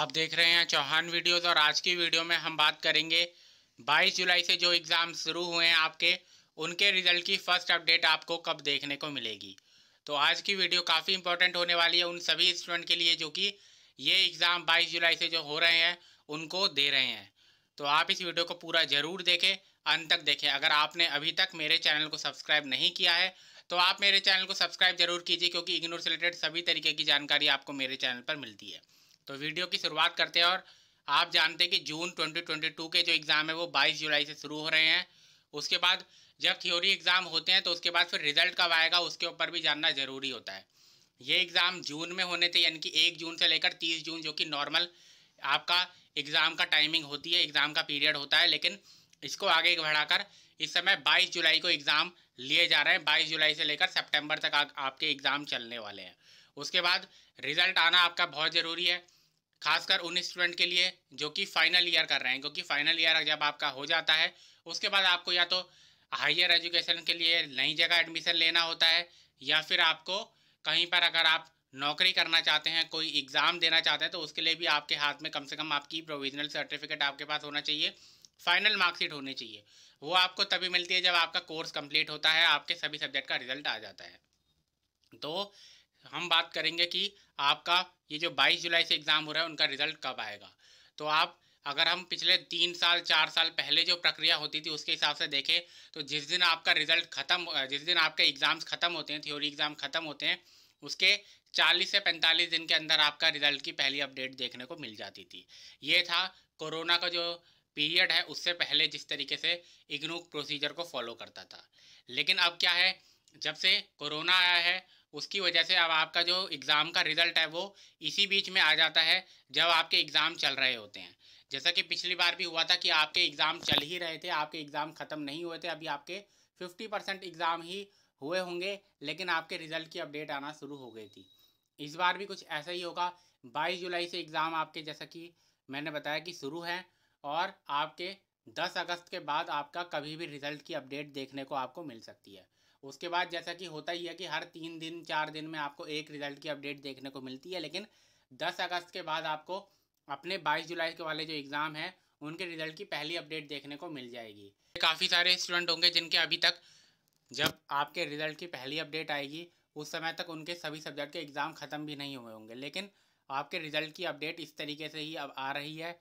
आप देख रहे हैं चौहान वीडियोस और आज की वीडियो में हम बात करेंगे 22 जुलाई से जो एग्ज़ाम शुरू हुए हैं आपके उनके रिजल्ट की फ़र्स्ट अपडेट आपको कब देखने को मिलेगी तो आज की वीडियो काफ़ी इंपॉर्टेंट होने वाली है उन सभी स्टूडेंट के लिए जो कि ये एग्ज़ाम 22 जुलाई से जो हो रहे हैं उनको दे रहे हैं तो आप इस वीडियो को पूरा ज़रूर देखें अंत तक देखें अगर आपने अभी तक मेरे चैनल को सब्सक्राइब नहीं किया है तो आप मेरे चैनल को सब्सक्राइब जरूर कीजिए क्योंकि इग्नोर से रिलेटेड सभी तरीके की जानकारी आपको मेरे चैनल पर मिलती है तो वीडियो की शुरुआत करते हैं और आप जानते हैं कि जून 2022 के जो एग्ज़ाम है वो 22 जुलाई से शुरू हो रहे हैं उसके बाद जब थ्योरी एग्ज़ाम होते हैं तो उसके बाद फिर रिजल्ट कब आएगा उसके ऊपर भी जानना ज़रूरी होता है ये एग्ज़ाम जून में होने थे यानी कि एक जून से लेकर तीस जून जो कि नॉर्मल आपका एग्ज़ाम का टाइमिंग होती है एग्ज़ाम का पीरियड होता है लेकिन इसको आगे बढ़ाकर इस समय 22 जुलाई को एग्ज़ाम लिए जा रहे हैं 22 जुलाई से लेकर सितंबर तक आ, आपके एग्ज़ाम चलने वाले हैं उसके बाद रिज़ल्ट आना आपका बहुत ज़रूरी है खासकर उन स्टूडेंट के लिए जो कि फाइनल ईयर कर रहे हैं क्योंकि फाइनल ईयर जब आपका हो जाता है उसके बाद आपको या तो हायर एजुकेशन के लिए नई जगह एडमिशन लेना होता है या फिर आपको कहीं पर अगर आप नौकरी करना चाहते हैं कोई एग्ज़ाम देना चाहते हैं तो उसके लिए भी आपके हाथ में कम से कम आपकी प्रोविजनल सर्टिफिकेट आपके पास होना चाहिए फाइनल मार्कशीट होनी चाहिए वो आपको तभी मिलती है जब आपका कोर्स कंप्लीट होता है आपके सभी सब्जेक्ट का रिजल्ट आ जाता है तो हम बात करेंगे कि आपका ये जो 22 जुलाई से एग्ज़ाम हो रहा है उनका रिज़ल्ट कब आएगा तो आप अगर हम पिछले तीन साल चार साल पहले जो प्रक्रिया होती थी उसके हिसाब से देखें तो जिस दिन आपका रिज़ल्ट ख़त्म जिस दिन आपके एग्ज़ाम्स ख़त्म होते हैं थ्योरी एग्ज़ाम ख़त्म होते हैं उसके 40 से 45 दिन के अंदर आपका रिज़ल्ट की पहली अपडेट देखने को मिल जाती थी ये था कोरोना का जो पीरियड है उससे पहले जिस तरीके से इग्नू प्रोसीजर को फॉलो करता था लेकिन अब क्या है जब से कोरोना आया है उसकी वजह से अब आपका जो एग्ज़ाम का रिज़ल्ट है वो इसी बीच में आ जाता है जब आपके एग्ज़ाम चल रहे होते हैं जैसा कि पिछली बार भी हुआ था कि आपके एग्ज़ाम चल ही रहे थे आपके एग्ज़ाम ख़त्म नहीं हुए थे अभी आपके फिफ्टी परसेंट एग्ज़ाम ही हुए होंगे लेकिन आपके रिज़ल्ट की अपडेट आना शुरू हो गई थी इस बार भी कुछ ऐसा ही होगा बाईस जुलाई से एग्ज़ाम आपके जैसा कि मैंने बताया कि शुरू हैं और आपके दस अगस्त के बाद आपका कभी भी रिज़ल्ट की अपडेट देखने को आपको मिल सकती है उसके बाद जैसा कि होता ही है कि हर तीन दिन चार दिन में आपको एक रिजल्ट की अपडेट देखने को मिलती है लेकिन दस अगस्त के बाद आपको अपने बाईस जुलाई के वाले जो एग्ज़ाम हैं उनके रिजल्ट की पहली अपडेट देखने को मिल जाएगी काफ़ी सारे स्टूडेंट होंगे जिनके अभी तक जब आपके रिजल्ट की पहली अपडेट आएगी उस समय तक उनके सभी सब्जेक्ट के एग्ज़ाम ख़त्म भी नहीं हुए होंगे लेकिन आपके रिज़ल्ट की अपडेट इस तरीके से ही अब आ रही है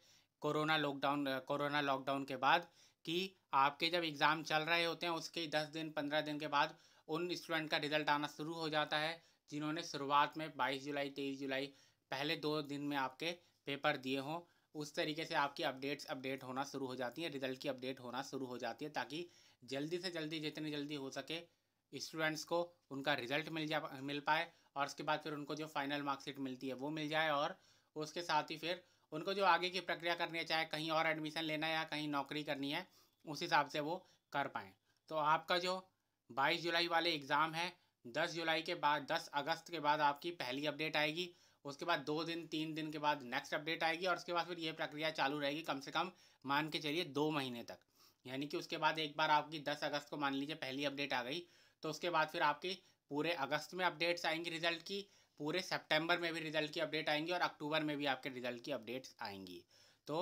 कोरोना लॉकडाउन कोरोना लॉकडाउन के बाद कि आपके जब एग्ज़ाम चल रहे होते हैं उसके दस दिन पंद्रह दिन के बाद उन स्टूडेंट का रिज़ल्ट आना शुरू हो जाता है जिन्होंने शुरुआत में बाईस जुलाई तेईस जुलाई पहले दो दिन में आपके पेपर दिए हों उस तरीके से आपकी अपडेट्स अपडेट होना शुरू हो जाती हैं रिज़ल्ट की अपडेट होना शुरू हो जाती है ताकि जल्दी से जल्दी जितनी जल्दी हो सके स्टूडेंट्स को उनका रिज़ल्ट मिल जा मिल पाए और उसके बाद फिर उनको जो फाइनल मार्कशीट मिलती है वो मिल जाए और उसके साथ ही फिर उनको जो आगे की प्रक्रिया करनी है चाहे कहीं और एडमिशन लेना है या कहीं नौकरी करनी है उस हिसाब से वो कर पाएँ तो आपका जो 22 जुलाई वाले एग्ज़ाम है 10 जुलाई के बाद 10 अगस्त के बाद आपकी पहली अपडेट आएगी उसके बाद दो दिन तीन दिन के बाद नेक्स्ट अपडेट आएगी और उसके बाद फिर ये प्रक्रिया चालू रहेगी कम से कम मान के चलिए दो महीने तक यानी कि उसके बाद एक बार आपकी दस अगस्त को मान लीजिए पहली अपडेट आ गई तो उसके बाद फिर आपकी पूरे अगस्त में अपडेट्स आएंगी रिजल्ट की पूरे सितंबर में भी रिजल्ट की अपडेट आएंगी और अक्टूबर में भी आपके रिजल्ट की अपडेट्स आएंगी तो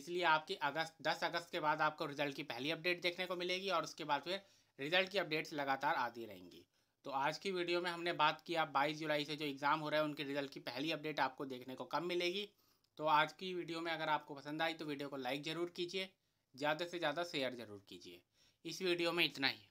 इसलिए आपकी अगस्त दस अगस्त के बाद आपको रिजल्ट की पहली अपडेट देखने को मिलेगी और उसके बाद फिर रिजल्ट की अपडेट्स लगातार आती रहेंगी तो आज की वीडियो में हमने बात की आप बाईस जुलाई से जो एग्ज़ाम हो रहा है उनके रिजल्ट की पहली अपडेट आपको देखने को कम मिलेगी तो आज की वीडियो में अगर आपको पसंद आई तो वीडियो को लाइक ज़रूर कीजिए ज़्यादा से ज़्यादा शेयर ज़रूर कीजिए इस वीडियो में इतना ही